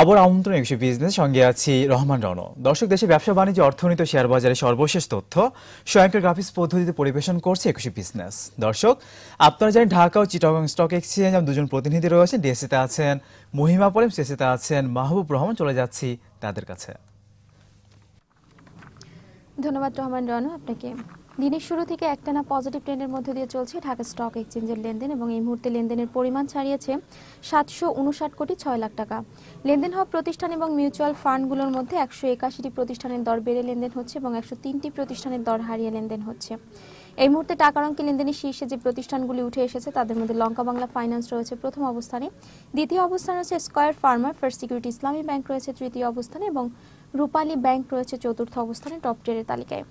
আবার আমন্ত্রণ একুশে বিজনেস সঙ্গে আছি রহমান রণ দর্শক দেশে ব্যবসা বাণিজ্য অর্থনীতি শেয়ার বাজারে সর্বশেষ তথ্য স্বয়ংক্রিয় গ্রাফিক্স পদ্ধতিতে পরিবেশন করছে একুশে বিজনেস দর্শক আপনারা জানেন ঢাকা ও চিটাগং স্টক এক্সচেঞ্জ আমার দুজন প্রতিনিধি রয়েছেন ডিএসিতে আছেন মহিমা পরেম সিএসিতে আছেন মাহবুব রহমান চলে যাচ্ছি তাদের কাছে ধন্যবাদ রহমান রণ আপনাকে দিনের শুরু থেকে একটানা পজিটিভ ট্রেন্ডের মধ্যে দিয়ে চলছে ঢাকা স্টক এক্সচেঞ্জের লেনদেন এবং এই মুহূর্তে লেনদেনের পরিমাণ ছাড়িয়েছে সাতশো উনষাট কোটি ছয় লাখ টাকা লেনদেন হওয়া প্রতিষ্ঠান এবং মিউচুয়াল ফান্ডগুলোর মধ্যে একশো একাশিটি প্রতিষ্ঠানের দর বেড়ে লেনদেন হচ্ছে এবং একশো তিনটি প্রতিষ্ঠানের দর হারিয়ে লেনদেন হচ্ছে এই মুহূর্তে টাকার অঙ্কে লেনদেনের শীর্ষে যে প্রতিষ্ঠানগুলি উঠে এসেছে তাদের মধ্যে লঙ্কা বাংলা ফাইন্যান্স রয়েছে প্রথম অবস্থানে দ্বিতীয় অবস্থানে রয়েছে স্কয়ার ফার্মার ফার্স্ট সিকিউরিটি ইসলামী ব্যাংক রয়েছে তৃতীয় অবস্থানে এবং রূপালী ব্যাংক রয়েছে চতুর্থ অবস্থানে টপ টেরের তালিকায়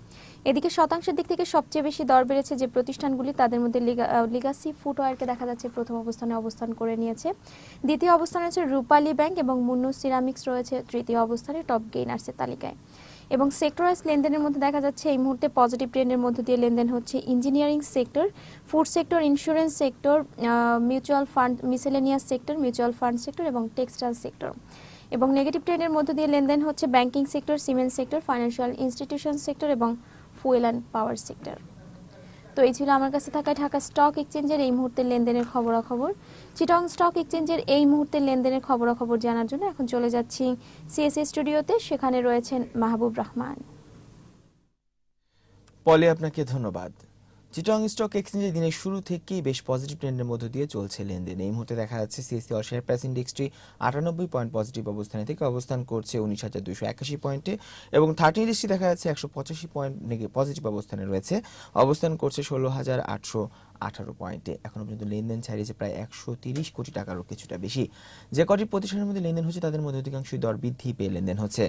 এদিকে শতাংশের দিক থেকে সবচেয়ে বেশি দর বেড়েছে যে প্রতিষ্ঠানগুলি তাদের মধ্যে লিগাসি ফুটওয়ারকে দেখা যাচ্ছে প্রথম অবস্থানে অবস্থান করে নিয়েছে দ্বিতীয় অবস্থানে আছে রূপালী ব্যাংক এবং মুন্নু সিরামিক্স রয়েছে তৃতীয় অবস্থানে টপ গেইনার্সের তালিকায় এবং ওয়াইজ লেনদেনের মধ্যে দেখা যাচ্ছে এই মুহূর্তে পজিটিভ ট্রেন্ডের মধ্য দিয়ে লেনদেন হচ্ছে engineering sector food sector insurance sector mutual fund miscellaneous sector mutual fund sector এবং টেক্সটাইল সেক্টর এবং নেগেটিভ ট্রেন্ডের মধ্য দিয়ে লেনদেন হচ্ছে banking sector cement sector financial institution sector এবং ফুয়েল অ্যান্ড পাওয়ার সেক্টর তো এই ছিল আমার কাছে থাকা ঢাকা স্টক এক্সচেঞ্জের এই মুহূর্তের লেনদেনের খবরাখবর চিটং স্টক এক্সচেঞ্জের এই মুহূর্তের লেনদেনের খবরাখবর জানার জন্য এখন চলে যাচ্ছি সিএসএ স্টুডিওতে সেখানে রয়েছেন মাহবুব রহমান পলি আপনাকে ধন্যবাদ চিটং স্টক এক্সচেঞ্জে দিনের শুরু থেকেই বেশ পজিটিভ ট্রেন্ডের মধ্য দিয়ে চলছে লেনদেন এই মুহূর্তে দেখা যাচ্ছে সিএসসি অল শেয়ার প্রাইস ইন্ডেক্সটি আটানব্বই পয়েন্ট পজিটিভ অবস্থানে থেকে অবস্থান করছে উনিশ হাজার দুশো একাশি পয়েন্টে এবং থার্টি ইন্ডেক্সটি দেখা যাচ্ছে একশো পঁচাশি পয়েন্ট পজিটিভ অবস্থানে রয়েছে অবস্থান করছে ষোলো হাজার আটশো আঠারো পয়েন্টে এখনো পর্যন্ত লেনদেন ছাড়িয়েছে প্রায় একশো তিরিশ কোটি টাকারও কিছুটা বেশি যে কটি প্রতিষ্ঠানের মধ্যে লেনদেন হচ্ছে তাদের মধ্যে অধিকাংশই দর বৃদ্ধি পেয়ে লেনদেন হচ্ছে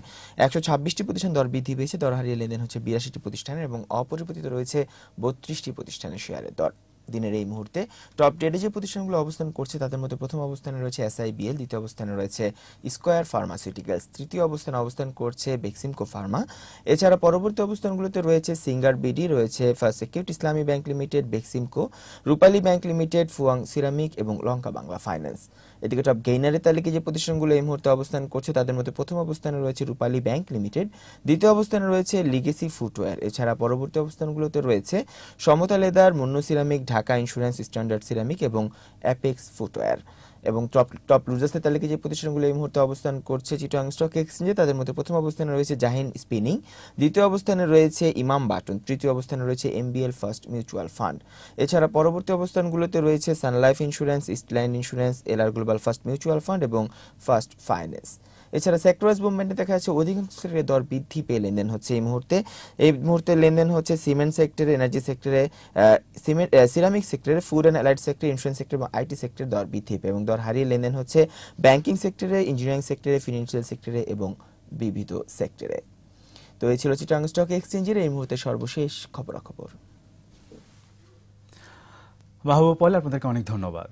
একশো ছাব্বিশটি প্রতিষ্ঠান দর বৃদ্ধি পেয়েছে দর হারিয়ে লেনদেন হচ্ছে বিরাশিটি প্রতিষ্ঠানের এবং অপরিবর্তিত রয়েছে বত্রিশটি প্রতিষ্ঠানের শেয়ারের দর দিনের এই মুহূর্তে টপ টেনে যে প্রতিষ্ঠানগুলো অবস্থান করছে তাদের মধ্যে প্রথম অবস্থানে রয়েছে এসআইবিএল দ্বিতীয় অবস্থানে রয়েছে স্কোয়ার ফার্মাসিউটিক্যালস তৃতীয় অবস্থানে অবস্থান করছে বেক্সিমকো ফার্মা এছাড়া পরবর্তী অবস্থানগুলোতে রয়েছে সিঙ্গার বিডি রয়েছে First Security Islami Bank Limited Beximco Rupali Bank Limited Fuwang ceramic এবং লঙ্কা বাংলা ফাইন্যান্স এদিকে টপ গেইনারের তালিকায় যে প্রতিষ্ঠানগুলো এই মুহূর্তে অবস্থান করছে তাদের মধ্যে প্রথম অবস্থানে রয়েছে রূপালী ব্যাংক লিমিটেড দ্বিতীয় অবস্থানে রয়েছে লিগেসি ফুটওয়্যার এছাড়া পরবর্তী অবস্থানগুলোতে রয়েছে Samata leather Monno ceramic Dhaka insurance standard ceramic এবং অ্যাপেক্স ফুটওয়্যার এবং টপ টপ লুজার্স তালিকায় যে প্রতিষ্ঠানগুলো এই মুহূর্তে অবস্থান করছে চিটাং স্টক এক্সচেঞ্জে তাদের মধ্যে প্রথম অবস্থানে রয়েছে জাহিন স্পিনিং দ্বিতীয় অবস্থানে রয়েছে ইমাম বাটন তৃতীয় অবস্থানে রয়েছে এমবিএল ফার্স্ট মিউচুয়াল ফান্ড এছাড়া পরবর্তী অবস্থানগুলোতে রয়েছে Sunlife insurance Eastland insurance LR Global First Mutual Fund এবং ফার্স্ট ফাইন্যান্স এছাড়া সেক্টরওয়াইজ মুভমেন্টে দেখা যাচ্ছে অধিকাংশ সেক্টরে দর বৃদ্ধি পেয়ে লেনদেন হচ্ছে এই মুহূর্তে এই মুহূর্তে লেনদেন হচ্ছে সিমেন্ট সেক্টরে এনার্জি সেক্টরে সিমেন্ট সিরামিক সেক্টরে ফুড অ্যান্ড অ্যালাইড সেক্টরে ইন্স্যুরেন্স সেক্টর এবং আইটি সেক্টরে দর বৃদ্ধি পেয়ে এবং দর হারিয়ে লেনদেন হচ্ছে ব্যাংকিং সেক্টরে ইঞ্জিনিয়ারিং সেক্টরে ফিনান্সিয়াল সেক্টরে এবং বিবিধ সেক্টরে তো এই ছিল চিটাং স্টক এক্সচেঞ্জের এই মুহূর্তে সর্বশেষ খবরাখবর মাহবুব পয়লা আপনাদেরকে অনেক ধন্যবাদ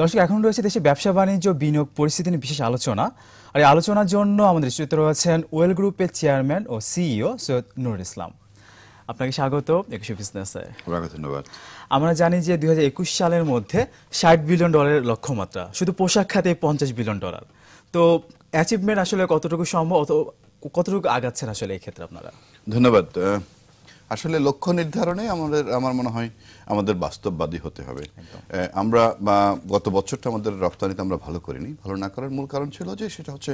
দর্শক এখন রয়েছে দেশে ব্যবসা বাণিজ্য বিনিয়োগ পরিস্থিতি নিয়ে বিশেষ আলোচনা আর এই আলোচনার জন্য আমাদের স্টুডিওতে রয়েছেন ওয়েল গ্রুপের চেয়ারম্যান ও সিইও সৈয়দ নুরুল ইসলাম আপনাকে স্বাগত একুশে বিজনেসে ধন্যবাদ আমরা জানি যে দু সালের মধ্যে ষাট বিলিয়ন ডলারের লক্ষ্যমাত্রা শুধু পোশাক খাতে পঞ্চাশ বিলিয়ন ডলার তো অ্যাচিভমেন্ট আসলে কতটুকু সম্ভব কতটুকু আগাচ্ছেন আসলে এই ক্ষেত্রে আপনারা ধন্যবাদ আসলে লক্ষ্য নির্ধারণে আমাদের আমার মনে হয় আমাদের বাস্তববাদী হতে হবে আমরা বা গত বছরটা আমাদের রপ্তানিতে আমরা ভালো করিনি ভালো না করার মূল কারণ ছিল যে সেটা হচ্ছে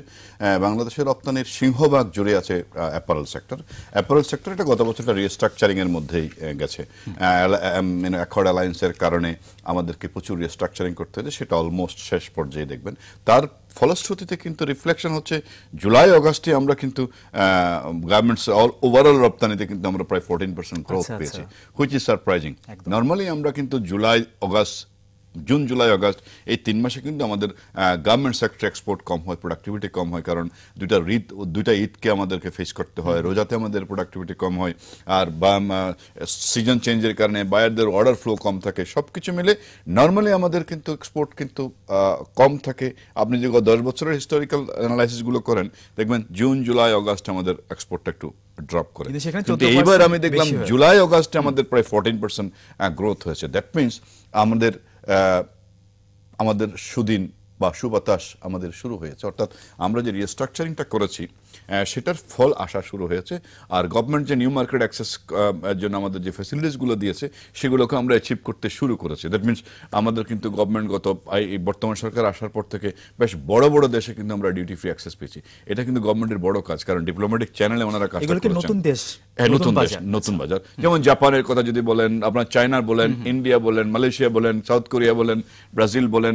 বাংলাদেশের রপ্তানির সিংহভাগ জুড়ে আছে অ্যাপারেল সেক্টর অ্যাপারেল সেক্টর এটা গত বছরটা রিস্ট্রাকচারিংয়ের মধ্যেই গেছে মানে অ্যাকর্ড অ্যালায়েন্সের কারণে আমাদেরকে প্রচুর রিস্ট্রাকচারিং করতে হয়েছে সেটা অলমোস্ট শেষ পর্যায়ে দেখবেন তার ফলশ্রুতিতে কিন্তু রিফ্লেকশন হচ্ছে জুলাই অগাস্টে আমরা কিন্তু গার্মেন্টস অল ওভারঅল রপ্তানিতে কিন্তু আমরা প্রায় ফোরটিন পার্সেন্ট গ্রোথ পেয়েছি হুইচ ইজ সারপ্রাইজিং নর্মালি আমরা কিন্তু July August June July August এই তিন মাসে কিন্তু আমাদের গার্মেন্ট সেক্টর এক্সপোর্ট কম হয় প্রোডাক্টিভিটি কম হয় কারণ দুইটা ঈদ দুইটা ঈদকে আমাদেরকে ফেস করতে হয় রোজাতে আমাদের প্রোডাক্টিভিটি কম হয় আর বা সিজন চেঞ্জের কারণে বায়ারদের অর্ডার ফ্লো কম থাকে সব কিছু মিলে নর্মালি আমাদের কিন্তু এক্সপোর্ট কিন্তু কম থাকে আপনি যদি দশ বছরের হিস্টোরিক্যাল অ্যানালাইসিসগুলো করেন দেখবেন জুন জুলাই অগাস্ট আমাদের এক্সপোর্টটা একটু ড্রপ করে কিন্তু এইবার আমি দেখলাম জুলাই অগাস্টে আমাদের প্রায় ফোরটিন পার্সেন্ট গ্রোথ হয়েছে দ্যাট মিনস আমাদের আমাদের সুদিন বা সুবাতাস আমাদের শুরু হয়েছে অর্থাৎ আমরা যে রিস্ট্রাকচারিংটা করেছি সেটার ফল আসা শুরু হয়েছে আর গভর্নমেন্ট যে নিউ মার্কেট অ্যাক্সেস জন্য আমাদের যে ফ্যাসিলিটিসগুলো দিয়েছে সেগুলোকে আমরা অ্যাচিভ করতে শুরু করেছি দ্যাট মিনস আমাদের কিন্তু গভর্নমেন্ট গত এই বর্তমান সরকার আসার পর থেকে বেশ বড় বড় দেশে কিন্তু আমরা ডিউটি ফ্রি অ্যাক্সেস পেয়েছি এটা কিন্তু গভর্নমেন্টের বড় কাজ কারণ ডিপ্লোম্যাটিক চ্যানেলে ওনারা কাজ নতুন দেশ হ্যাঁ নতুন দেশ নতুন বাজার যেমন জাপানের কথা যদি বলেন আপনার চায়না বলেন ইন্ডিয়া বলেন মালয়েশিয়া বলেন সাউথ কোরিয়া বলেন ব্রাজিল বলেন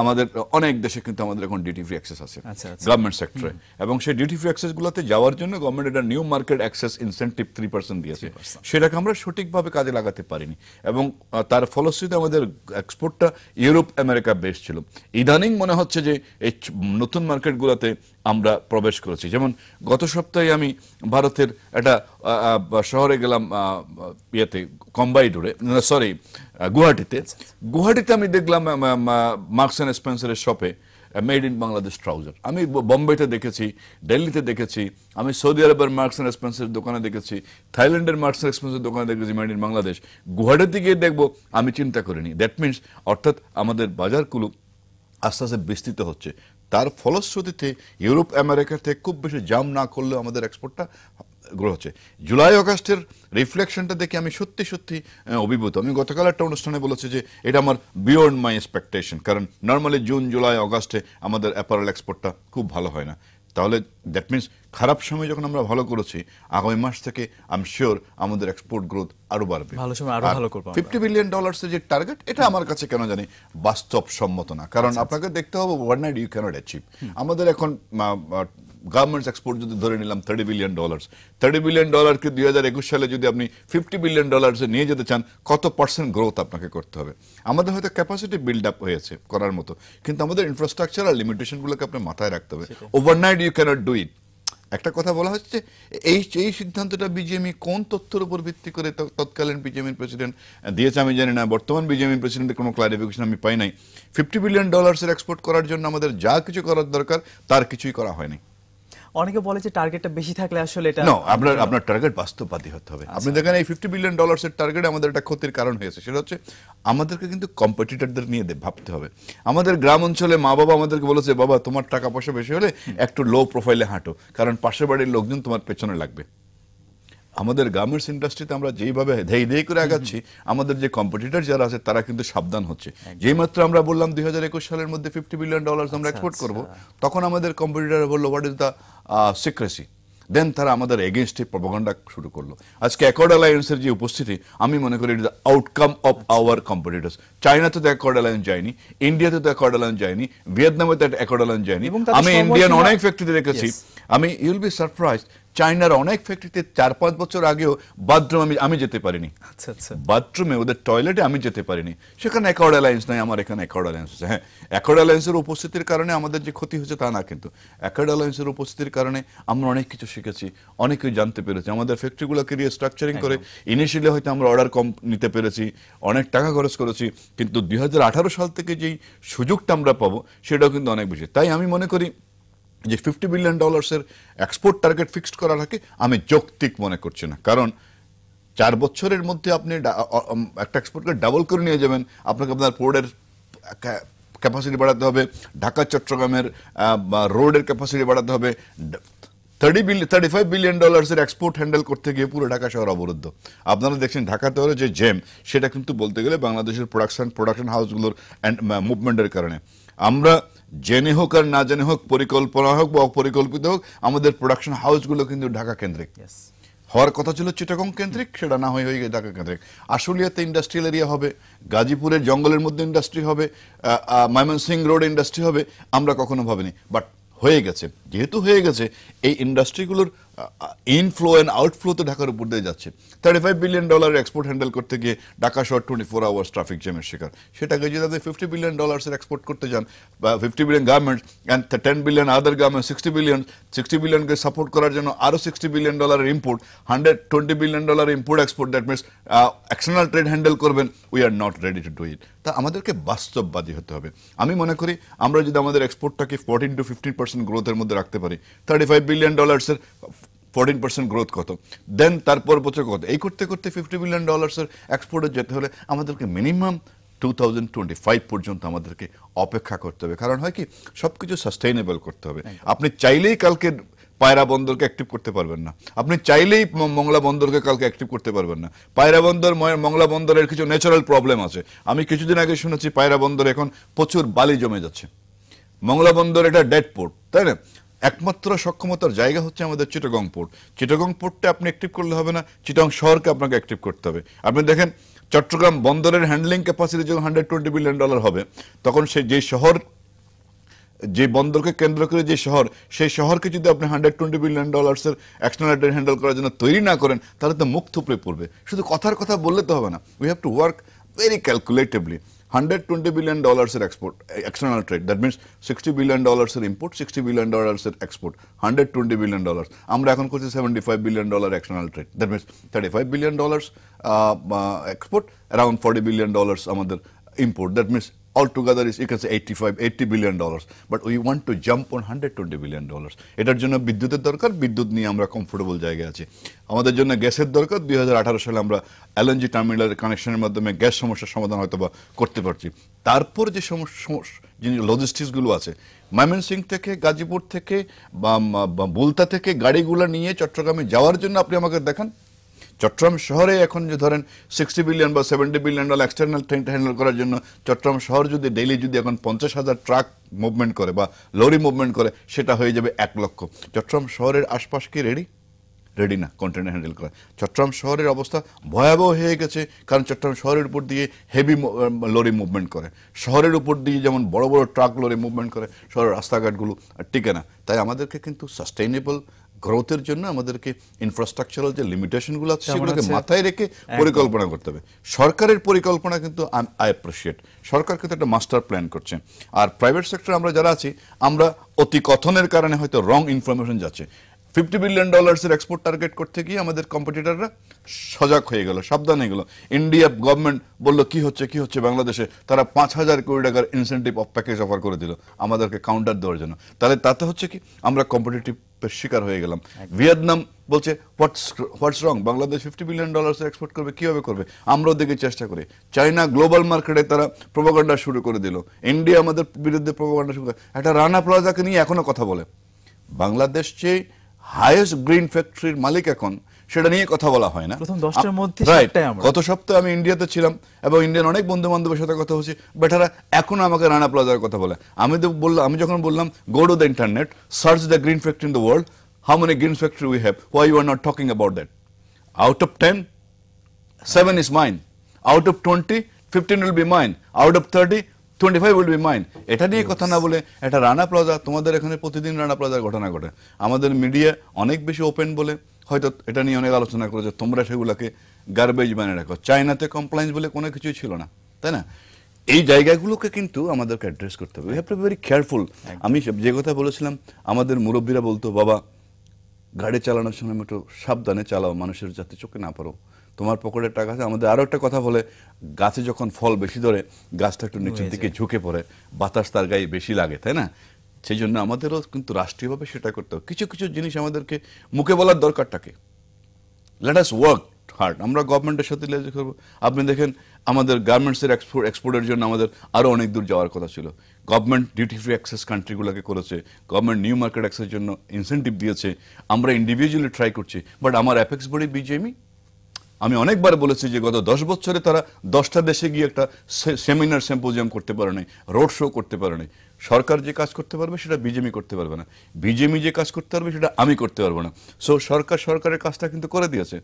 আমাদের অনেক দেশে কিন্তু আমাদের এখন ডিউটি ফ্রি অ্যাক্সেস আছে গভর্নমেন্ট আচ্ছা, আচ্ছা। সেক্টরে এবং সেই ডিউটি ফ্রি অ্যাক্সেসগুলোতে যাওয়ার জন্য গভর্নমেন্ট একটা new market access incentive three percent দিয়েছে সেটাকে আমরা সঠিকভাবে কাজে লাগাতে পারিনি এবং তার ফলশ্রুতিতে আমাদের এক্সপোর্টটা ইউরোপ আমেরিকা বেশ ছিল ইদানিং মনে হচ্ছে যে এই নতুন মার্কেটগুলোতে আমরা প্রবেশ করেছি যেমন গত সপ্তাহে আমি ভারতের একটা শহরে গেলাম ইয়েতে কম্বাইডোরে সরি গুয়াহাটিতে আচ্ছা, আচ্ছা। গুয়াহাটিতে আমি দেখলাম মার্কস অ্যান্ড স্পেন্সারের শপে মেড ইন বাংলাদেশ ট্রাউজার আমি বম্বেতে দেখেছি দিল্লিতে দেখেছি আমি সৌদি আরবের মার্কস অ্যান্ড স্পেন্সের দোকানে দেখেছি থাইল্যান্ডের মার্কস অ্যান্ড স্পেন্সের দোকানে দেখেছি মেড ইন বাংলাদেশ গুয়াহাটিতে গিয়ে দেখবো আমি চিন্তা করিনি দ্যাট মিনস অর্থাৎ আমাদের বাজারগুলো আস্তে আস্তে বিস্তৃত হচ্ছে তার ফলশ্রুতিতে ইউরোপ আমেরিকা থেকে খুব বেশি জাম না করলেও আমাদের এক্সপোর্টটা গ্রো হচ্ছে জুলাই অগাস্টের রিফ্লেকশনটা দেখে আমি সত্যি সত্যি অভিভূত আমি গতকাল একটা অনুষ্ঠানে বলেছি যে এটা আমার বিয়ন্ড মাই এক্সপেকটেশন কারণ নর্মালি জুন জুলাই অগাস্টে আমাদের অ্যাপারেল এক্সপোর্টটা খুব ভালো হয় না তাহলে দ্যাট মিনস খারাপ সময় যখন আমরা ভালো করেছি আগামী মাস থেকে আমি শিওর আমাদের এক্সপোর্ট গ্রোথ আরো বাড়বে ভালো সময় আরো ভালো করব 50 বিলিয়ন ডলার্স যে টার্গেট এটা আমার কাছে কেন জানি বাস্তব সম্মত না কারণ আচ্ছা, আচ্ছা। আপনাকে দেখতে হবে নাইট ইউ ক্যানট অ্যাচিভ আমাদের এখন গভর্নমেন্টস এক্সপোর্ট যদি ধরে নিলাম thirty billion dollars thirty billion ডলারকে দুই হাজার একুশ সালে যদি আপনি ফিফটি বিলিয়ন ডলার্সে নিয়ে যেতে চান কত পার্সেন্ট গ্রোথ আপনাকে করতে হবে আমাদের হয়তো ক্যাপাসিটি বিল্ড আপ হয়েছে করার মতো কিন্তু আমাদের ইনফ্রাস্ট্রাকচার আর লিমিটেশনগুলোকে আপনি মাথায় রাখতে হবে overnight you can't do do একটা কথা বলা হচ্ছে এই এই সিদ্ধান্তটা বিজেপি কোন তথ্যের উপর ভিত্তি করে তৎকালীন বিজেপির প্রেসিডেন্ট দিয়েছে আমি জানি না বর্তমান বিজেপির প্রেসিডেন্টের কোনো ক্লারিফিকেশন আমি পাই নাই ফিফটি বিলিয়ন ডলার্সের এক্সপোর্ট করার জন্য আমাদের যা কিছু করার দরকার তার কিছুই করা হয়নি অনেকে বলে যে টার্গেটটা বেশি থাকলে আসলে এটা নো আপনার আপনার টার্গেট বাস্তববাদী হতে হবে আপনি আচ্ছা। দেখেন এই ফিফটি বিলিয়ন এর টার্গেট আমাদের একটা ক্ষতির কারণ হয়েছে সেটা হচ্ছে আমাদেরকে কিন্তু কম্পিটিটরদের নিয়ে ভাবতে হবে আমাদের গ্রাম অঞ্চলে মা বাবা আমাদেরকে বলেছে বাবা তোমার টাকা পয়সা বেশি হলে একটু লো প্রোফাইলে হাঁটো কারণ পাশের বাড়ির লোকজন তোমার পেছনে লাগবে আমাদের গার্মেন্টস ইন্ডাস্ট্রিতে আমরা যেইভাবে ধেই ধেই করে আগাচ্ছি আমাদের যে কম্পিটিটার যারা আছে তারা কিন্তু সাবধান হচ্ছে যেই মাত্র আমরা বললাম দুই সালের মধ্যে ফিফটি বিলিয়ন ডলার আমরা এক্সপোর্ট আচ্ছা, করব আচ্ছা। তখন আমাদের কম্পিটিটার বললো what is the secrecy then তারা আমাদের এগেনস্টে প্রপাগান্ডা শুরু করলো আজকে অ্যাকর্ড অ্যালায়েন্সের যে উপস্থিতি আমি মনে করি it the outcome of our competitors চাইনাতে তো অ্যাকর্ড অ্যালায়েন্স যায়নি ইন্ডিয়াতে তো অ্যাকর্ড অ্যালায়েন্স যায়নি ভিয়েতনামে তো অ্যাকর্ড অ্যালায়েন্স যায়নি আমি ইন্ডিয়ান অনেক ফ্যাক্টরি দেখেছি আমি ইউল বি সারপ্রাইজ চায়নার অনেক ফ্যাক্টরিতে চার পাঁচ বছর আগেও বাথরুম আমি আমি যেতে পারিনি আচ্ছা আচ্ছা বাথরুমে ওদের টয়লেটে আমি যেতে পারিনি সেখানে অ্যাকর্ড অ্যালায়েন্স নাই আমার এখানে অ্যাকর্ড অ্যালায়েন্স হ্যাঁ অ্যাকর্ড অ্যালায়েন্সের উপস্থিতির কারণে আমাদের যে ক্ষতি হয়েছে তা না কিন্তু অ্যাকর্ড অ্যালায়েন্সের উপস্থিতির কারণে আমরা অনেক কিছু শিখেছি অনেক কিছু জানতে পেরেছি আমাদের ফ্যাক্টরিগুলোকে রিস্ট্রাকচারিং করে ইনিশিয়ালি হয়তো আমরা অর্ডার কম নিতে পেরেছি অনেক টাকা খরচ করেছি কিন্তু দুই সাল থেকে যেই সুযোগটা আমরা পাবো সেটাও কিন্তু অনেক বেশি তাই আমি মনে করি যে ফিফটি বিলিয়ন ডলার্সের এক্সপোর্ট টার্গেট ফিক্সড করা থাকে আমি যৌক্তিক মনে করছি না কারণ চার বছরের মধ্যে আপনি একটা এক্সপোর্টকে ডাবল করে নিয়ে যাবেন আপনাকে আপনার পোর্টের ক্যাপাসিটি বাড়াতে হবে ঢাকা চট্টগ্রামের রোডের ক্যাপাসিটি বাড়াতে হবে thirty billion thirty five billion ডলার্সের এক্সপোর্ট হ্যান্ডেল করতে গিয়ে পুরো ঢাকা শহর অবরুদ্ধ আপনারা দেখছেন ঢাকাতে হলে যে জেম সেটা কিন্তু বলতে গেলে বাংলাদেশের প্রোডাকশন প্রোডাকশন হাউসগুলোর মুভমেন্টের কারণে আমরা জেনে হোক আর না জেনে হোক পরিকল্পনা হোক বা অপরিকল্পিত হোক আমাদের প্রোডাকশন হাউসগুলো কিন্তু ঢাকা কেন্দ্রিক হওয়ার কথা ছিল চিটাগং কেন্দ্রিক সেটা না হয়ে হয়ে গেছে ঢাকা কেন্দ্রিক আশুলিয়াতে ইন্ডাস্ট্রিয়াল এরিয়া হবে গাজীপুরের জঙ্গলের মধ্যে ইন্ডাস্ট্রি হবে ময়মনসিং রোড ইন্ডাস্ট্রি হবে আমরা কখনো ভাবিনি বাট হয়ে গেছে যেহেতু হয়ে গেছে এই ইন্ডাস্ট্রিগুলোর ইনফ্লো অ্যান্ড আউটফ্লো তো ঢাকার উপর দিয়ে যাচ্ছে thirty five billion dollar export handle করতে গিয়ে ঢাকা শহর টোয়েন্টি ফোর আওয়ার্স ট্রাফিক জ্যামের শিকার সেটাকে যদি তাদের ফিফটি বিলিয়ন ডলার্সের এক্সপোর্ট করতে চান বা fifty billion garments and ten billion other garments sixty billion sixty বিলিয়নকে সাপোর্ট করার জন্য আরও সিক্সটি বিলিয়ন ডলারের import hundred twenty billion dollar import export that means external trade handle করবেন we are not ready to do it তা আমাদেরকে বাস্তববাদী হতে হবে আমি মনে করি আমরা যদি আমাদের এক্সপোর্টটাকে ফোরটিন টু ফিফটিন পার্সেন্ট গ্রোথের মধ্যে রাখতে পারি থার্টি ফাইভ বিলিয়ন ডলার্সের ফোরটিন পার্সেন্ট গ্রোথ কত দেন তারপর বছর কত এই করতে করতে ফিফটি বিলিয়ন ডলার্সের এক্সপোর্টে যেতে হলে আমাদেরকে minimum two thousand twenty five পর্যন্ত আমাদেরকে অপেক্ষা করতে হবে কারণ হয় কি সব কিছু সাস্টেইনেবল করতে হবে আপনি চাইলেই কালকে পায়রা বন্দরকে অ্যাক্টিভ করতে পারবেন না আপনি চাইলেই মংলা বন্দরকে কালকে অ্যাক্টিভ করতে পারবেন না পায়রা বন্দর মংলা বন্দরের কিছু ন্যাচারাল প্রবলেম আছে আমি কিছুদিন আগে শুনেছি পায়রা বন্দর এখন প্রচুর বালি জমে যাচ্ছে মংলা বন্দর এটা ডেড পোর্ট তাই না একমাত্র সক্ষমতার জায়গা হচ্ছে আমাদের চিটাগং পোর্ট চিটাগং পোর্টটা আপনি অ্যাক্টিভ করলে হবে না চিটাগং শহরকে আপনাকে অ্যাক্টিভ করতে হবে আপনি দেখেন চট্টগ্রাম বন্দরের হ্যান্ডলিং ক্যাপাসিটি যখন হান্ড্রেড টোয়েন্টি বিলিয়ন ডলার হবে তখন সে যে শহর যে বন্দরকে কেন্দ্র করে যে শহর সেই শহরকে যদি আপনি হান্ড্রেড টোয়েন্টি বিলিয়ন ডলার্সের এক্সটার্নাল হ্যান্ডেল করার জন্য তৈরি না করেন তাহলে তো মুখ থুপড়ে পড়বে শুধু কথার কথা বললে তো হবে না we have to work very calculatably 120 billion dollars are export external trade that means 60 billion dollars are import 60 billion dollars are export 120 billion dollars amra ekhon korchi 75 billion dollar external trade that means 35 billion dollars uh, uh, export around 40 billion dollars amader import that means altogether is, you can say 85, 80 billion dollars. But we want to jump on 120 billion dollars. এটার জন্য বিদ্যুতের দরকার বিদ্যুৎ নিয়ে আমরা comfortable জায়গায় আছি আমাদের জন্য গ্যাসের দরকার দুই সালে আমরা এলএনজি টার্মিনালের কানেকশনের মাধ্যমে গ্যাস সমস্যার সমাধান হয়তো বা করতে পারছি তারপর যে সমস্যা যিনি লজিস্টিক্সগুলো আছে ময়মনসিং থেকে গাজীপুর থেকে বা বুলতা থেকে গাড়িগুলো নিয়ে চট্টগ্রামে যাওয়ার জন্য আপনি আমাকে দেখান চট্টগ্রাম শহরে এখন যে ধরেন সিক্সটি বিলিয়ন বা seventy billion dollar external trade handle করার জন্য চট্টগ্রাম শহর যদি ডেইলি যদি এখন পঞ্চাশ হাজার ট্রাক মুভমেন্ট করে বা লরি মুভমেন্ট করে সেটা হয়ে যাবে এক লক্ষ চট্টগ্রাম শহরের আশপাশ কি রেডি রেডি না কন্টেনার হ্যান্ডেল করা চট্টগ্রাম শহরের অবস্থা ভয়াবহ হয়ে গেছে কারণ চট্টগ্রাম শহরের উপর দিয়ে হেভি লরি মুভমেন্ট করে শহরের উপর দিয়ে যেমন বড় বড় ট্রাক লরি মুভমেন্ট করে শহরের রাস্তাঘাটগুলো টিকে না তাই আমাদেরকে কিন্তু সাস্টেইনেবল গ্রোথের জন্য আমাদেরকে ইনফ্রাস্ট্রাকচারাল যে লিমিটেশনগুলো আছে সেগুলোকে মাথায় রেখে পরিকল্পনা করতে হবে সরকারের পরিকল্পনা কিন্তু আই অ্যাপ্রিসিয়েট সরকার কিন্তু একটা মাস্টার প্ল্যান করছে আর প্রাইভেট সেক্টর আমরা যারা আছি আমরা অতি কথনের কারণে হয়তো রং ইনফরমেশন যাচ্ছে ফিফটি বিলিয়ন ডলার্সের এক্সপোর্ট টার্গেট করতে গিয়ে আমাদের কম্পিটিটাররা সজাগ হয়ে গেল সাবধান হয়ে গেল ইন্ডিয়া গভর্নমেন্ট বললো কি হচ্ছে কি হচ্ছে বাংলাদেশে তারা পাঁচ হাজার কোটি টাকার ইনসেন্টিভ অফ প্যাকেজ অফার করে দিল আমাদেরকে কাউন্টার দেওয়ার জন্য তাহলে তাতে হচ্ছে কি আমরা কম্পিটিটিভ শিকার হয়ে গেলাম ভিয়েতনাম বলছে what's what's wrong Bangladesh fifty billion dollar export করবে কীভাবে করবে আমরাও দেখে চেষ্টা করি চাইনা গ্লোবাল মার্কেটে তারা প্রোপাগান্ডা শুরু করে দিল ইন্ডিয়া আমাদের বিরুদ্ধে প্রোপাগান্ডা শুরু করে একটা রানা প্লাজাকে নিয়ে এখনও কথা বলে বাংলাদেশ যে হায়েস্ট গ্রিন ফ্যাক্টরির মালিক এখন সেটা নিয়ে কথা বলা হয় না প্রথম দশটার মধ্যে গত সপ্তাহে আমি ইন্ডিয়াতে ছিলাম এবং ইন্ডিয়ান অনেক বন্ধু বান্ধবের সাথে কথা হচ্ছে বেটারা এখন আমাকে রানা প্লাজার কথা বলে আমি তো বললাম আমি যখন বললাম go to the internet search the green factory in the world how many green factory we have why you are not talking about that out of ten seven is mine out of twenty fifteen will be mine out of thirty twenty five will be mine এটা নিয়ে কথা না বলে এটা Rana plaza তোমাদের এখানে প্রতিদিন রানা প্লাজার ঘটনা ঘটে আমাদের মিডিয়া অনেক বেশি ওপেন বলে হয়তো এটা নিয়ে অনেক আলোচনা করো যে তোমরা সেগুলোকে গার্বেজ বানিয়ে রাখো চায়নাতে কমপ্লায়েন্স বলে কোনো কিছুই ছিল না তাই না এই জায়গাগুলোকে কিন্তু আমাদেরকে অ্যাড্রেস করতে হবে হ্যাভ টু ভেরি কেয়ারফুল আমি যে কথা বলেছিলাম আমাদের মুরব্বীরা বলতো বাবা গাড়ি চালানোর সময় একটু সাবধানে চালাও মানুষের যাতে চোখে না পারো তোমার পকেটে টাকা আছে আমাদের আরও একটা কথা বলে গাছে যখন ফল বেশি ধরে গাছটা একটু নিচের দিকে ঝুঁকে পড়ে বাতাস তার গায়ে বেশি লাগে তাই না সেই জন্য আমাদেরও কিন্তু রাষ্ট্রীয়ভাবে সেটা করতে হবে কিছু কিছু জিনিস আমাদেরকে মুখে বলার দরকার থাকে লেট আস ওয়ার্ক হার্ড আমরা গভর্নমেন্টের সাথে লেজ করবো আপনি দেখেন আমাদের গার্মেন্টসের এক্সপোর্ট এক্সপোর্টের জন্য আমাদের আরও অনেক দূর যাওয়ার কথা ছিল গভর্নমেন্ট ডিউটি ফ্রি অ্যাক্সেস কান্ট্রিগুলোকে করেছে গভর্নমেন্ট নিউ মার্কেট অ্যাক্সেসের জন্য ইনসেন্টিভ দিয়েছে আমরা ইন্ডিভিজুয়ালি ট্রাই করছি বাট আমার অ্যাপেক্স বডি বিজেমি আমি অনেকবার বলেছি যে গত দশ বছরে তারা দশটা দেশে গিয়ে একটা সেমিনার সেম্পোজিয়াম করতে পারে নাই রোড শো করতে পারে নাই সরকার যে কাজ করতে পারবে সেটা বিজেপি করতে পারবে না বিজেপি যে কাজ করতে পারবে সেটা আমি করতে পারবো না সো সরকার সরকারের কাজটা কিন্তু করে দিয়েছে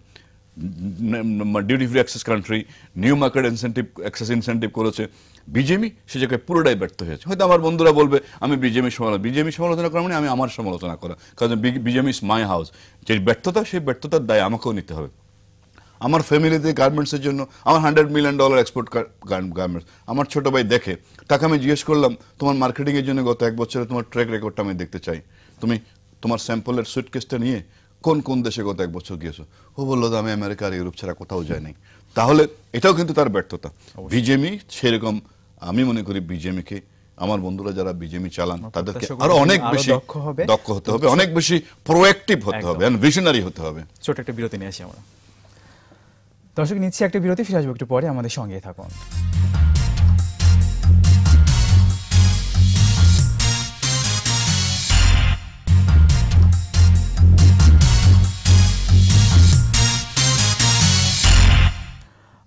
duty free access country new market incentive access incentive করেছে বিজেপি সে জায়গায় পুরোটাই ব্যর্থ হয়েছে হয়তো আমার বন্ধুরা বলবে আমি বিজেপি সমালোচনা বিজেপি সমালোচনা করা মানে আমি আমার সমালোচনা করা কারণ বিজেপি ইস মাই হাউস যে ব্যর্থতা সেই ব্যর্থতার দায় আমাকেও নিতে হবে আমার ফ্যামিলিতে গার্মেন্টসের জন্য আমার hundred million dollar export garments আমার ছোটো ভাই দেখে তাকে আমি জিজ্ঞেস করলাম তোমার মার্কেটিংয়ের জন্য গত এক বছরে তোমার ট্র্যাক রেকর্ডটা আমি দেখতে চাই তুমি তোমার স্যাম্পলের সুইটকেসটা নিয়ে কোন কোন দেশে গত এক বছর গিয়েছো ও বললো আমি আমেরিকা আর ইউরোপ ছাড়া কোথাও যাই নাই তাহলে এটাও কিন্তু তার ব্যর্থতা বিজেমি সেরকম আমি মনে করি বিজেপিকে আমার বন্ধুরা যারা বিজেমি চালান তাদেরকে আরো অনেক বেশি দক্ষ হতে হবে অনেক বেশি প্রোয়েক্টিভ হতে হবে ভিশনারি হতে হবে ছোট একটা বিরতি নিয়ে আসি আমরা দর্শক নিচ্ছি একটা বিরতি ফিরে আসবো একটু পরে আমাদের সঙ্গে থাকুন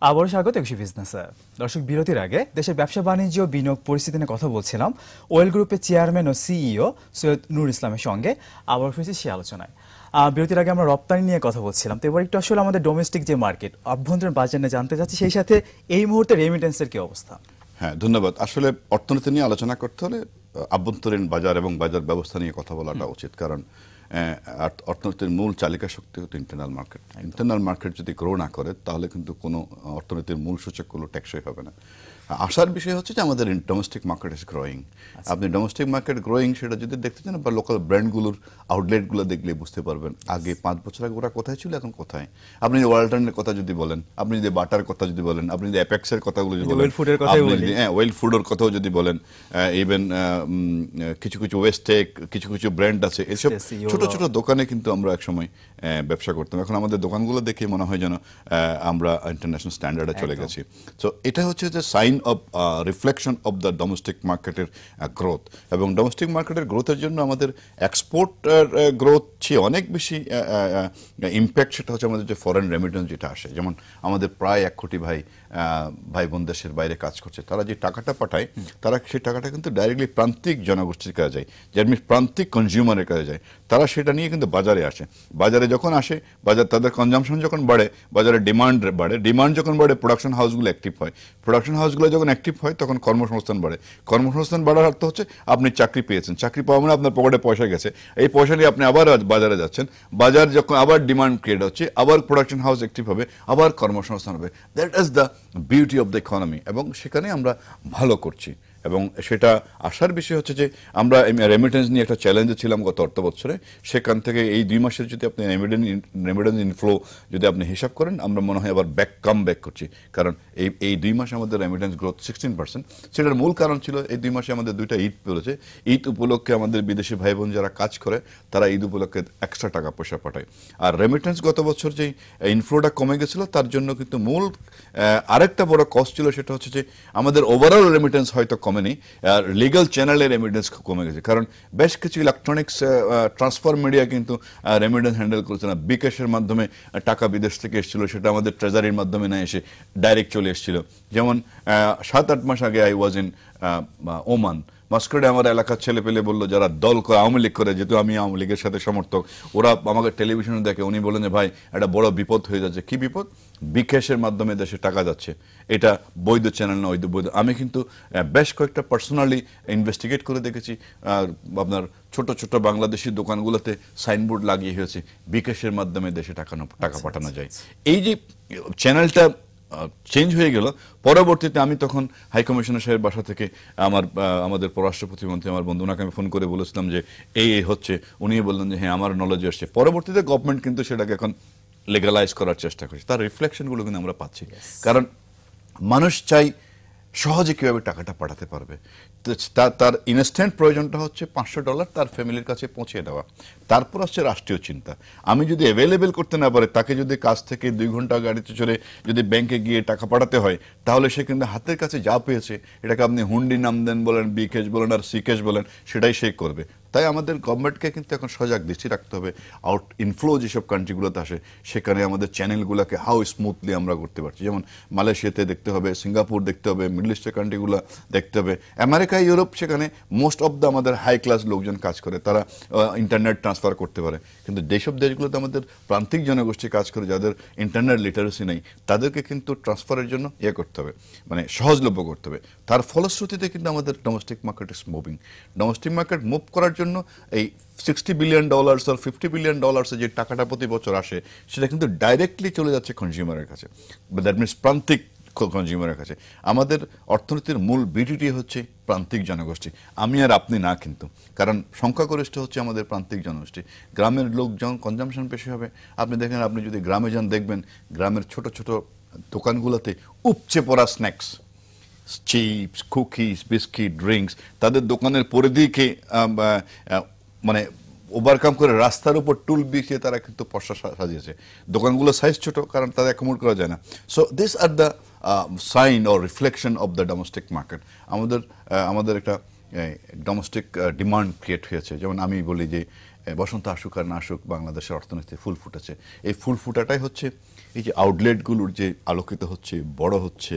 আবারও স্বাগত একুশে বিজনেস দর্শক বিরতির আগে দেশের ব্যবসা বাণিজ্য বিনিয়োগ পরিস্থিতি নিয়ে কথা বলছিলাম ওয়েল গ্রুপের চেয়ারম্যান ও সিইও e সৈয়দ নুর ইসলামের সঙ্গে আবার ফিরছি সে আলোচনায় বিরতির আগে আমরা রপ্তানি নিয়ে কথা বলছিলাম তো এবার একটু আসলে আমাদের ডোমেস্টিক যে মার্কেট অভ্যন্তরীণ বাজার নিয়ে জানতে চাচ্ছি সেই সাথে এই মুহূর্তে রেমিটেন্সের কি অবস্থা হ্যাঁ ধন্যবাদ আসলে অর্থনীতি নিয়ে আলোচনা করতে হলে আভ্যন্তরীণ বাজার এবং বাজার ব্যবস্থা নিয়ে কথা বলাটা উচিত কারণ অর্থনীতির মূল চালিকা শক্তি হতো ইন্টারনাল মার্কেট ইন্টারনাল মার্কেট যদি গ্রো না করে তাহলে কিন্তু কোনো অর্থনীতির মূল সূচক কোনো টেকসই হবে না আসার বিষয় হচ্ছে যে আমাদের ডোমেস্টিক মার্কেট ইজ গ্রোয়িং আপনি ডোমেস্টিক মার্কেট গ্রোয়িং সেটা যদি দেখতে চান বা লোকাল ব্র্যান্ডগুলোর আউটলেটগুলো দেখলে বুঝতে পারবেন আগে পাঁচ বছর আগে ওরা কোথায় ছিল এখন কোথায় আপনি যদি ওয়ালটনের কথা যদি বলেন আপনি যদি বাটার কথা যদি বলেন আপনি যদি অ্যাপেক্সের কথাগুলো যদি বলেন হ্যাঁ ওয়েল ফুডের কথাও যদি বলেন ইভেন কিছু কিছু ওয়েস্টেক কিছু কিছু ব্র্যান্ড আছে এসব ছোট ছোট দোকানে কিন্তু আমরা একসময় ব্যবসা করতাম এখন আমাদের দোকানগুলো দেখে মনে হয় যেন আমরা ইন্টারন্যাশনাল স্ট্যান্ডার্ডে চলে গেছি তো এটা হচ্ছে যে sign of reflection of the domestic মার্কেটের গ্রোথ এবং ডোমেস্টিক মার্কেটের গ্রোথের জন্য আমাদের এক্সপোর্ট গ্রোথ uh, uh, চেয়ে অনেক বেশি ইম্প্যাক্ট uh, সেটা হচ্ছে আমাদের যে ফরেন রেমিটেন্স যেটা আসে যেমন আমাদের প্রায় এক কোটি ভাই ভাই বোন দেশের বাইরে কাজ করছে তারা যে টাকাটা পাঠায় তারা সেই টাকাটা কিন্তু ডাইরেক্টলি প্রান্তিক জনগোষ্ঠীর কাজে যায় যেমনি প্রান্তিক কনজিউমারের কাজে যায় তারা সেটা নিয়ে কিন্তু বাজারে আসে বাজারে যখন আসে বাজার তাদের কনজামশন যখন বাড়ে বাজারে ডিমান্ড বাড়ে ডিমান্ড যখন বাড়ে প্রোডাকশন হাউসগুলো অ্যাক্টিভ হয় প্রোডাকশন হাউসগুলো যখন অ্যাক্টিভ হয় তখন কর্মসংস্থান বাড়ে কর্মসংস্থান বাড়ার অর্থ হচ্ছে আপনি চাকরি পেয়েছেন চাকরি পাওয়া মানে আপনার পকেটে পয়সা গেছে এই পয়সা নিয়ে আপনি আবার বাজারে যাচ্ছেন বাজার যখন আবার ডিমান্ড ক্রিয়েট হচ্ছে আবার প্রোডাকশন হাউস অ্যাক্টিভ হবে আবার কর্মসংস্থান হবে that is the beauty of the economy এবং সেখানে আমরা ভালো করছি এবং সেটা আসার বিষয় হচ্ছে যে আমরা রেমিটেন্স নিয়ে একটা চ্যালেঞ্জে ছিলাম গত অর্থ বছরে সেখান থেকে এই দুই মাসের যদি আপনি রেমিটেন্স রেমিটেন্স ইনফ্লো যদি আপনি হিসাব করেন আমরা মনে হয় আবার ব্যাক কাম ব্যাক করছি কারণ এই এই দুই মাসে আমাদের রেমিটেন্স গ্রোথ সিক্সটিন পার্সেন্ট সেটার মূল কারণ ছিল এই দুই মাসে আমাদের দুইটা ঈদ পড়েছে ঈদ উপলক্ষে আমাদের বিদেশি ভাই বোন যারা কাজ করে তারা ঈদ উপলক্ষে এক্সট্রা টাকা পয়সা পাঠায় আর রেমিটেন্স গত বছর যেই ইনফ্লোটা কমে গেছিলো তার জন্য কিন্তু মূল আরেকটা বড় কস্ট ছিল সেটা হচ্ছে যে আমাদের ওভারঅল রেমিটেন্স হয়তো কম কমেনি আর লিগাল চ্যানেলের রেমিডেন্স কমে গেছে কারণ বেশ কিছু ইলেকট্রনিক্স ট্রান্সফার মিডিয়া কিন্তু রেমিডেন্স হ্যান্ডেল করছে না বিকাশের মাধ্যমে uh, টাকা বিদেশ থেকে এসেছিলো সেটা আমাদের ট্রেজারির মাধ্যমে না এসে ডাইরেক্ট চলে এসেছিল যেমন uh, সাত আট মাস আগে আই ওয়াজ ইন ওমান মাস্কোডে আমার এলাকার ছেলে পেলে বললো যারা দল করে আওয়ামী লীগ করে যেহেতু আমি আওয়ামী লীগের সাথে সমর্থক ওরা আমাকে টেলিভিশনে দেখে উনি বলেন যে ভাই একটা বড় বিপদ হয়ে যাচ্ছে কি বিপদ বিকাশের মাধ্যমে দেশে টাকা যাচ্ছে এটা বৈধ চ্যানেল না বৈধ বৈধ আমি কিন্তু বেশ কয়েকটা পার্সোনালি ইনভেস্টিগেট করে দেখেছি আর আপনার ছোট ছোট বাংলাদেশি দোকানগুলোতে সাইনবোর্ড লাগিয়ে হয়েছে বিকাশের মাধ্যমে দেশে টাকা টাকা আচ্ছা, পাঠানো আচ্ছা, যায় আচ্ছা। এই যে চ্যানেলটা চেঞ্জ হয়ে গেল পরবর্তীতে আমি তখন হাইকমিশনার সাহেবের বাসা থেকে আমার আমাদের পররাষ্ট্র প্রতিমন্ত্রী আমার বন্ধু ওনাকে আমি ফোন করে বলেছিলাম যে এই এই হচ্ছে উনি বললেন যে হ্যাঁ আমার নলেজে আসছে পরবর্তীতে গভর্নমেন্ট কিন্তু সেটাকে এখন লিগালাইজ করার চেষ্টা করছে তার রিফ্লেকশনগুলো কিন্তু আমরা পাচ্ছি কারণ মানুষ চাই সহজে কীভাবে টাকাটা পাঠাতে পারবে তার ইনস্ট্যান্ট প্রয়োজনটা হচ্ছে পাঁচশো ডলার তার ফ্যামিলির কাছে পৌঁছে দেওয়া তারপর আসছে রাষ্ট্রীয় চিন্তা আমি যদি অ্যাভেলেবেল করতে না পারে তাকে যদি কাজ থেকে দুই ঘন্টা গাড়িতে চড়ে যদি ব্যাংকে গিয়ে টাকা পাঠাতে হয় তাহলে সে কিন্তু হাতের কাছে যা পেয়েছে এটাকে আপনি হুন্ডি নাম দেন বলেন বিকেশ বলেন আর সিকেশ বলেন সেটাই সে করবে তাই আমাদের গভর্নমেন্টকে কিন্তু এখন সজাগ দৃষ্টি রাখতে হবে আউট ইনফ্লো যেসব কান্ট্রিগুলোতে আসে সেখানে আমাদের চ্যানেলগুলোকে হাউ স্মুথলি আমরা করতে পারছি যেমন মালয়েশিয়াতে দেখতে হবে সিঙ্গাপুর দেখতে হবে মিডল ইস্টের কান্ট্রিগুলো দেখতে হবে আমেরিকা ইউরোপ সেখানে মোস্ট অফ দ্য আমাদের হাই ক্লাস লোকজন কাজ করে তারা ইন্টারনেট ট্রান্সফার করতে পারে কিন্তু যেসব দেশগুলোতে আমাদের প্রান্তিক জনগোষ্ঠী কাজ করে যাদের ইন্টারনেট লিটারেসি নেই তাদেরকে কিন্তু ট্রান্সফারের জন্য ইয়ে করতে হবে মানে সহজলভ্য করতে হবে তার ফলশ্রুতিতে কিন্তু আমাদের domestic market is moving domestic market move করার জন্য এই সিক্সটি বিলিয়ন ডলার্স আর ফিফটি বিলিয়ন ডলার্সের যে টাকাটা প্রতি বছর আসে সেটা কিন্তু ডাইরেক্টলি চলে যাচ্ছে কনজিউমারের কাছে দ্যাট মিনস প্রান্তিক কনজিউমারের কাছে আমাদের অর্থনীতির মূল বিডিটি হচ্ছে প্রান্তিক জনগোষ্ঠী আমি আর আপনি না কিন্তু কারণ সংখ্যাগরিষ্ঠ হচ্ছে আমাদের প্রান্তিক জনগোষ্ঠী গ্রামের লোকজন কনজামশন বেশি হবে আপনি দেখেন আপনি যদি গ্রামে যান দেখবেন গ্রামের ছোট ছোট দোকানগুলোতে উপচে পড়া snacks chips cookies biscuit drinks তাদের দোকানের পরিধিকে মানে ওভারকাম করে রাস্তার উপর টুল বিছিয়ে তারা কিন্তু পশা সাজিয়েছে দোকানগুলো সাইজ ছোট কারণ তাদের অ্যাকোমোড করা যায় না so this are the sign or reflection of the domestic market আমাদের আমাদের একটা ডোমেস্টিক ডিমান্ড ক্রিয়েট হয়েছে যেমন আমি বলি যে বসন্ত আসুক আর না আসুক বাংলাদেশের অর্থনীতিতে ফুল ফুটেছে এই ফুল ফুটাটাই হচ্ছে এই যে আউটলেটগুলোর যে আলোকিত হচ্ছে বড় হচ্ছে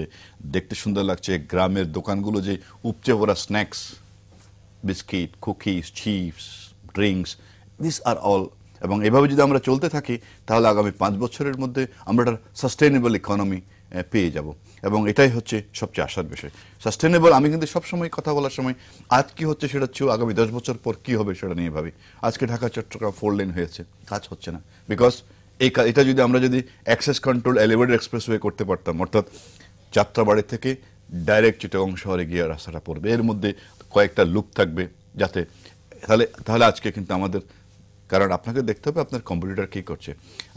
দেখতে সুন্দর লাগছে গ্রামের দোকানগুলো যে উপচে পড়া snacks biscuit cookies chips drinks this are all এবং এভাবে যদি আমরা চলতে থাকি তাহলে আগামী পাঁচ বছরের মধ্যে আমরা একটা সাস্টেনেবল ইকোনমি পেয়ে যাব এবং এটাই হচ্ছে সবচেয়ে আসার বিষয় সাস্টেনেবল আমি কিন্তু সবসময় কথা বলার সময় আজ কি হচ্ছে সেটা হচ্ছে আগামী দশ বছর পর কি হবে সেটা নিয়ে ভাবি আজকে ঢাকা চট্টগ্রাম ফোর লেন হয়েছে কাজ হচ্ছে না বিকজ এই এটা যদি আমরা যদি অ্যাক্সেস কন্ট্রোল এলিভেটেড এক্সপ্রেসওয়ে করতে পারতাম অর্থাৎ যাত্রাবাড়ি থেকে ডাইরেক্ট চিটাগং শহরে গিয়ে রাস্তাটা পড়বে এর মধ্যে কয়েকটা লুক থাকবে যাতে তাহলে তাহলে আজকে কিন্তু আমাদের কারণ আপনাকে দেখতে হবে আপনার কম্পিউটার কী করছে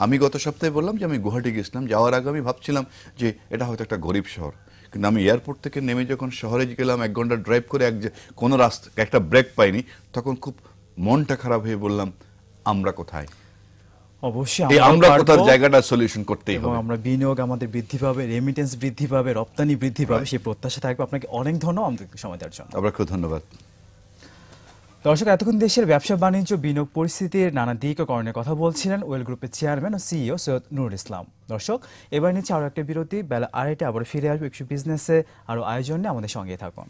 আমি গত সপ্তাহে বললাম যে আমি গুয়াহাটি গেছিলাম যাওয়ার আগে আমি ভাবছিলাম যে এটা হয়তো একটা গরিব শহর কিন্তু আমি এয়ারপোর্ট থেকে নেমে যখন শহরে গেলাম এক ঘন্টা ড্রাইভ করে এক যে কোনো রাস্তা একটা ব্রেক পাইনি তখন খুব মনটা খারাপ হয়ে বললাম আমরা কোথায় অবশ্যই আমরা জায়গাটা সলিউশন হবে আমরা বিনিয়োগ আমাদের বৃদ্ধি পাবে রেমিটেন্স বৃদ্ধি পাবে রপ্তানি বৃদ্ধি পাবে হ্যাঁ। সেই প্রত্যাশা থাকবে আপনাকে অনেক ধন্যবাদ সময় দেওয়ার জন্য আপনাকে ধন্যবাদ দর্শক এতক্ষণ দেশের ব্যবসা বাণিজ্য বিনিয়োগ পরিস্থিতির নানা দিক করণের কথা বলছিলেন ওয়েল গ্রুপের চেয়ারম্যান ও সিইও সৈয়দ নুরুল ইসলাম দর্শক এবার নিচ্ছে আরও একটা বিরতি বেলা আড়াইটে আবার ফিরে আসবো একশো বিজনেসে আরও আয়োজনে আমাদের সঙ্গে থাকুন